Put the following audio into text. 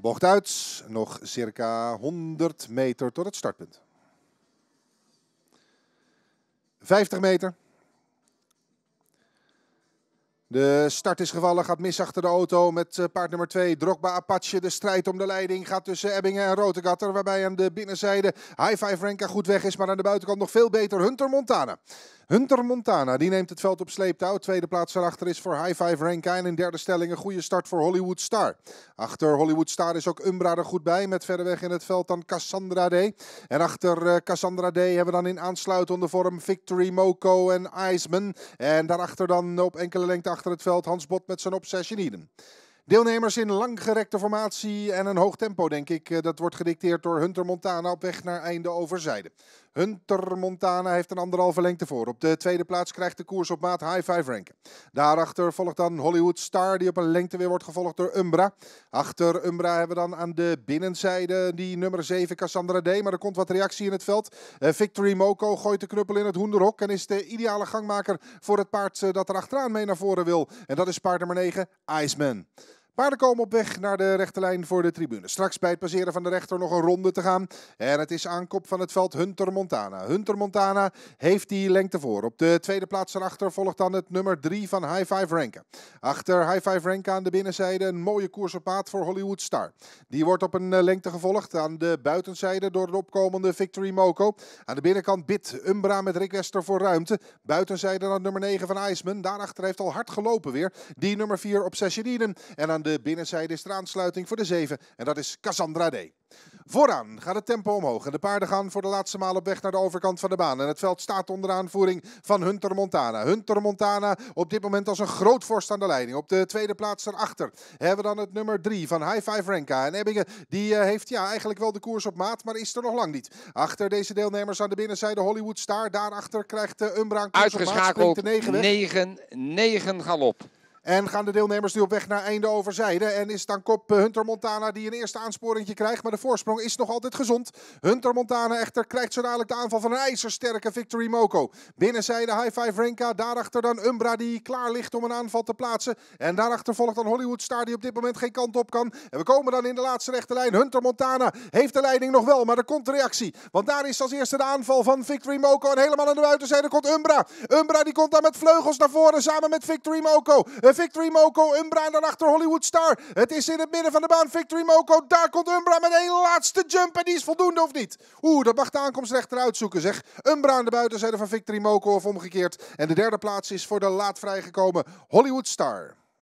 Bocht uit, nog circa 100 meter tot het startpunt. 50 meter. De start is gevallen, gaat mis achter de auto met eh, paard nummer 2, Drogba Apache. De strijd om de leiding gaat tussen Ebbingen en Rotegatter, waarbij aan de binnenzijde High Five Renka goed weg is, maar aan de buitenkant nog veel beter Hunter Montana. Hunter Montana, die neemt het veld op sleeptouw. Tweede plaats erachter is voor High Five Rankine. In derde stelling een goede start voor Hollywood Star. Achter Hollywood Star is ook Umbra er goed bij. Met verder weg in het veld dan Cassandra D. En achter eh, Cassandra D hebben we dan in aansluitende vorm Victory, Moco en Iceman. En daarachter dan op enkele lengte achter het veld Hans Bot met zijn Obsession Eden. Deelnemers in langgerekte formatie en een hoog tempo, denk ik. Eh, dat wordt gedicteerd door Hunter Montana op weg naar einde overzijde. Hunter Montana heeft een anderhalve lengte voor. Op de tweede plaats krijgt de koers op maat High Five Ranken. Daarachter volgt dan Hollywood Star, die op een lengte weer wordt gevolgd door Umbra. Achter Umbra hebben we dan aan de binnenzijde die nummer 7 Cassandra D. Maar er komt wat reactie in het veld. Eh, Victory Moco gooit de knuppel in het hoenderhok en is de ideale gangmaker voor het paard eh, dat er achteraan mee naar voren wil. En dat is paard nummer 9, Iceman. Paarden komen op weg naar de rechterlijn voor de tribune. Straks bij het passeren van de rechter nog een ronde te gaan. En het is aankop van het veld Hunter Montana. Hunter Montana heeft die lengte voor. Op de tweede plaats erachter volgt dan het nummer 3 van High Five Ranken. Achter High Five Ranken aan de binnenzijde een mooie koers op voor Hollywood Star. Die wordt op een eh, lengte gevolgd aan de buitenzijde door de opkomende Victory Moco. Aan de binnenkant Bit Umbra met Rick Wester voor ruimte. Buitenzijde dan nummer 9 van IJsman. Daarachter heeft al hard gelopen weer die nummer 4 op Sessioninen. En aan aan de binnenzijde is de aansluiting voor de 7 en dat is Cassandra D. Vooraan gaat het tempo omhoog en de paarden gaan voor de laatste maal op weg naar de overkant van de baan. En het veld staat onder aanvoering van Hunter Montana. Hunter Montana op dit moment als een groot vorst aan de leiding. Op de tweede plaats daarachter hebben we dan het nummer 3 van High Five Renka. En Ebbingen die eh, heeft ja, eigenlijk wel de koers op maat, maar is er nog lang niet. Achter deze deelnemers aan de binnenzijde Hollywood Star. Daarachter krijgt eh, de Umbra Uitgeschakeld, 9, 9 galop. En gaan de deelnemers nu op weg naar einde overzijde. En is het kop eh, Hunter Montana die een eerste aansporingje krijgt. Maar de voorsprong is nog altijd gezond. Hunter Montana echter krijgt zo dadelijk de aanval van een ijzersterke Victory Moco. Binnenzijde High Five Renka. Daarachter dan Umbra die klaar ligt om een aanval te plaatsen. En daarachter volgt dan Hollywood Star die op dit moment geen kant op kan. En we komen dan in de laatste rechte lijn. Hunter Montana heeft de leiding nog wel. Maar er komt de reactie. Want daar is als eerste de aanval van Victory Moco. En helemaal aan de buitenzijde komt Umbra. Umbra die komt dan met vleugels naar voren samen met Victory Moco. Victory Moco, Umbra en daarachter Hollywood Star. Het is in het midden van de baan. Victory Moco, daar komt Umbra met een laatste jump. En die is voldoende of niet? Oeh, dat mag de aankomstrechter uitzoeken zeg. Umbra aan de buitenzijde van Victory Moco of omgekeerd. En de derde plaats is voor de laat vrijgekomen Hollywood Star.